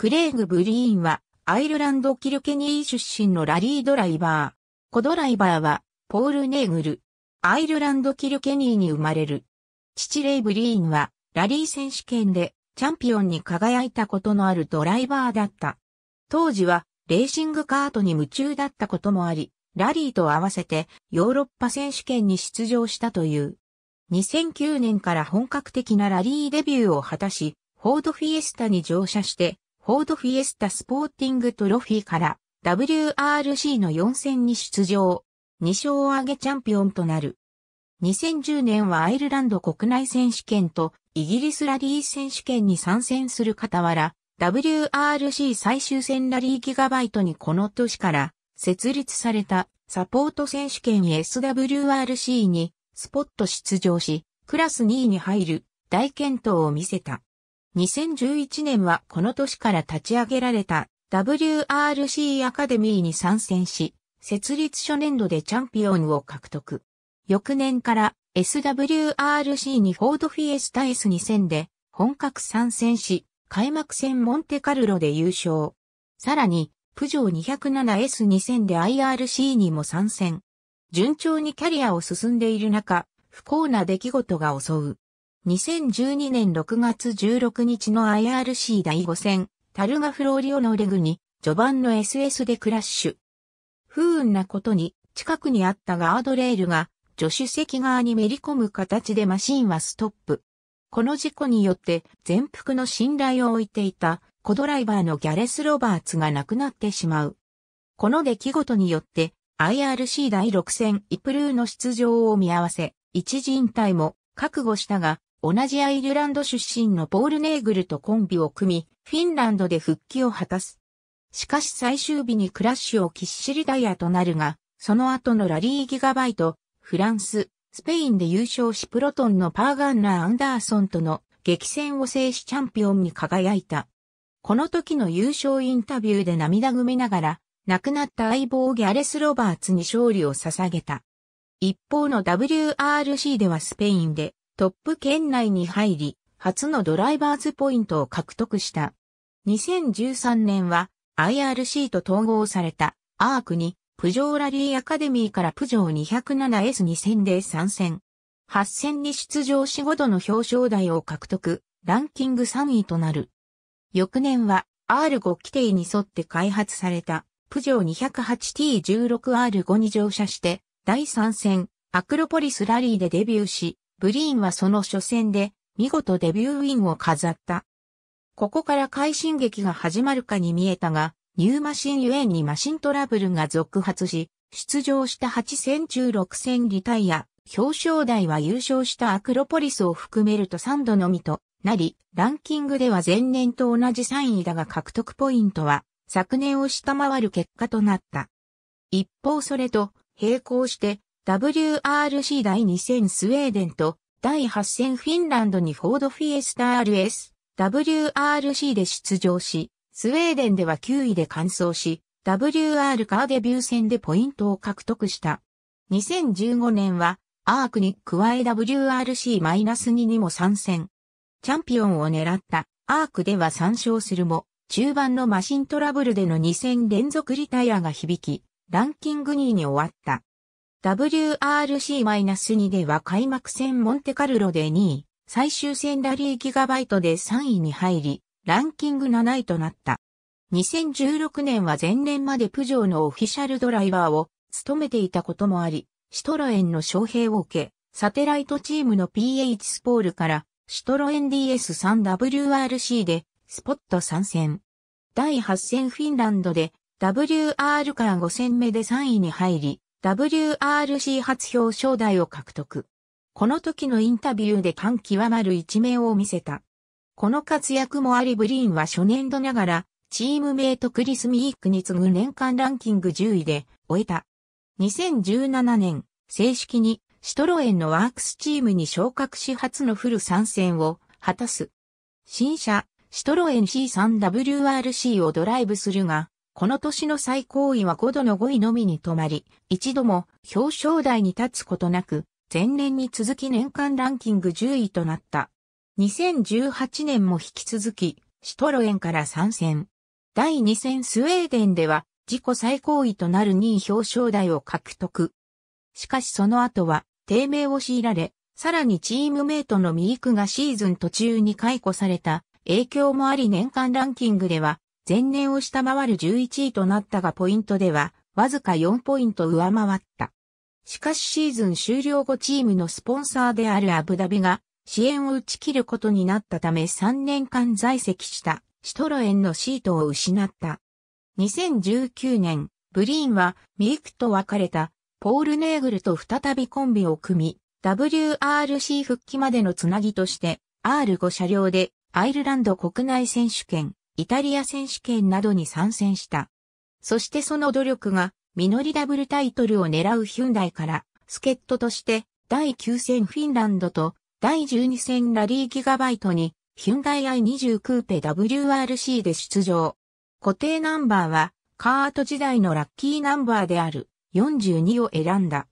クレイグ・ブリーンは、アイルランド・キルケニー出身のラリードライバー。コドライバーは、ポール・ネーグル。アイルランド・キルケニーに生まれる。父レイ・ブリーンは、ラリー選手権で、チャンピオンに輝いたことのあるドライバーだった。当時は、レーシングカートに夢中だったこともあり、ラリーと合わせてヨーロッパ選手権に出場したという。2009年から本格的なラリーデビューを果たし、フォードフィエスタに乗車してフォードフィエスタスポーティングトロフィーから WRC の4戦に出場。2勝を挙げチャンピオンとなる。2010年はアイルランド国内選手権とイギリスラリー選手権に参戦する傍ら、WRC 最終戦ラリーギガバイトにこの年から設立されたサポート選手権 SWRC にスポット出場し、クラス2位に入る大健闘を見せた。2011年はこの年から立ち上げられた WRC アカデミーに参戦し、設立初年度でチャンピオンを獲得。翌年から SWRC にフォードフィエスタ S2000 で本格参戦し、開幕戦モンテカルロで優勝。さらに、プジョー 207S2000 で IRC にも参戦。順調にキャリアを進んでいる中、不幸な出来事が襲う。2012年6月16日の IRC 第5戦、タルガフローリオのレグに、序盤の SS でクラッシュ。不運なことに、近くにあったガードレールが、助手席側にめり込む形でマシンはストップ。この事故によって、全幅の信頼を置いていた、コドライバーのギャレス・ロバーツが亡くなってしまう。この出来事によって、IRC 第6戦イプルーの出場を見合わせ、一時引退も覚悟したが、同じアイルランド出身のポール・ネーグルとコンビを組み、フィンランドで復帰を果たす。しかし最終日にクラッシュをきっしりダイヤとなるが、その後のラリーギガバイト、フランス、スペインで優勝しプロトンのパーガンナー・アンダーソンとの激戦を制しチャンピオンに輝いた。この時の優勝インタビューで涙ぐみながら、亡くなった相棒ギャレス・ロバーツに勝利を捧げた。一方の WRC ではスペインでトップ圏内に入り、初のドライバーズポイントを獲得した。2013年は IRC と統合されたアークにプジョーラリーアカデミーからプジョー 207S2000 で参戦。8戦に出場し5度の表彰台を獲得、ランキング3位となる。翌年は R5 規定に沿って開発されたプジョー 208T16R5 に乗車して第3戦アクロポリスラリーでデビューし、ブリーンはその初戦で見事デビューウィンを飾った。ここから快進撃が始まるかに見えたが、ニューマシンゆえにマシントラブルが続発し、出場した8戦中6戦リタイア、表彰台は優勝したアクロポリスを含めると3度のみとなり、ランキングでは前年と同じ3位だが獲得ポイントは昨年を下回る結果となった。一方それと並行して WRC 第2戦スウェーデンと第8戦フィンランドにフォードフィエスタ RS、WRC で出場し、スウェーデンでは9位で完走し、WR カーデビュー戦でポイントを獲得した。2015年は、アークに加え WRC-2 にも参戦。チャンピオンを狙ったアークでは参照するも、中盤のマシントラブルでの2戦連続リタイアが響き、ランキング2位に終わった。WRC-2 では開幕戦モンテカルロで2位、最終戦ラリーギガバイトで3位に入り、ランキング7位となった。2016年は前年までプジョーのオフィシャルドライバーを務めていたこともあり、シトロエンの招聘を受け、サテライトチームの PH スポールからシトロエン DS3WRC でスポット参戦。第8戦フィンランドで WR カー5戦目で3位に入り、WRC 初表彰台を獲得。この時のインタビューで感極まる一面を見せた。この活躍もありブリーンは初年度ながら、チームメイトクリス・ミークに次ぐ年間ランキング10位で終えた。2017年、正式にシトロエンのワークスチームに昇格し初のフル参戦を果たす。新車、シトロエン C3WRC をドライブするが、この年の最高位は5度の5位のみに止まり、一度も表彰台に立つことなく、前年に続き年間ランキング10位となった。2018年も引き続き、シトロエンから参戦。第2戦スウェーデンでは、自己最高位となる2位表彰台を獲得。しかしその後は、低迷を強いられ、さらにチームメイトのミークがシーズン途中に解雇された影響もあり年間ランキングでは前年を下回る11位となったがポイントでは、わずか4ポイント上回った。しかしシーズン終了後チームのスポンサーであるアブダビが支援を打ち切ることになったため3年間在籍したシトロエンのシートを失った。2019年、ブリーンはミークと別れたポール・ネーグルと再びコンビを組み、WRC 復帰までのつなぎとして R5 車両でアイルランド国内選手権イタリア選手権などに参戦した。そしてその努力が、実りダブルタイトルを狙うヒュンダイから、助っ人として、第9戦フィンランドと、第12戦ラリーギガバイトに、ヒュンダイ i20 クーペ WRC で出場。固定ナンバーは、カート時代のラッキーナンバーである、42を選んだ。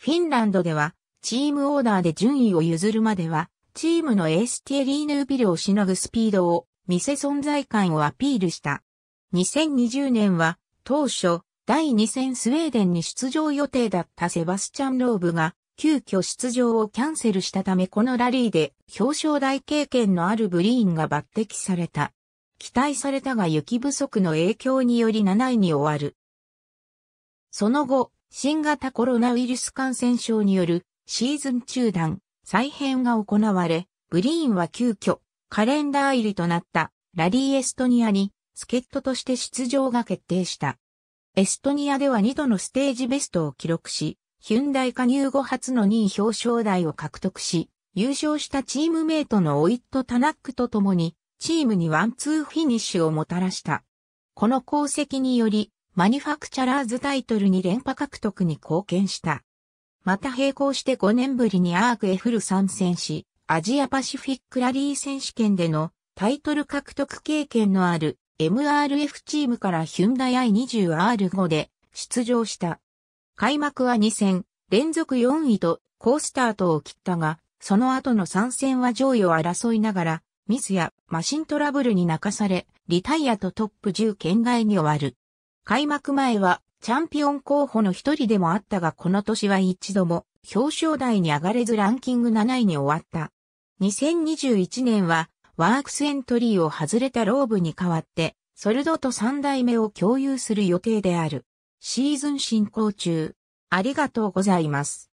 フィンランドでは、チームオーダーで順位を譲るまでは、チームのエースティエリーヌービルをしのぐスピードを店存在感をアピールした。2020年は当初第2戦スウェーデンに出場予定だったセバスチャン・ローブが急遽出場をキャンセルしたためこのラリーで表彰台経験のあるブリーンが抜擢された。期待されたが雪不足の影響により7位に終わる。その後、新型コロナウイルス感染症によるシーズン中断、再編が行われ、ブリーンは急遽カレンダー入りとなったラリーエストニアに助っ人として出場が決定した。エストニアでは2度のステージベストを記録し、ヒュンダイ加入後初の2位表彰台を獲得し、優勝したチームメイトのオイット・タナックと共に、チームにワンツーフィニッシュをもたらした。この功績により、マニュファクチャラーズタイトルに連覇獲得に貢献した。また並行して5年ぶりにアークへフル参戦し、アジアパシフィックラリー選手権でのタイトル獲得経験のある MRF チームからヒュンダイ i20R5 で出場した。開幕は2戦、連続4位と高スタートを切ったが、その後の3戦は上位を争いながら、ミスやマシントラブルに泣かされ、リタイアとトップ10圏外に終わる。開幕前はチャンピオン候補の一人でもあったがこの年は一度も表彰台に上がれずランキング7位に終わった。2021年はワークスエントリーを外れたローブに代わって、ソルドと3代目を共有する予定である。シーズン進行中。ありがとうございます。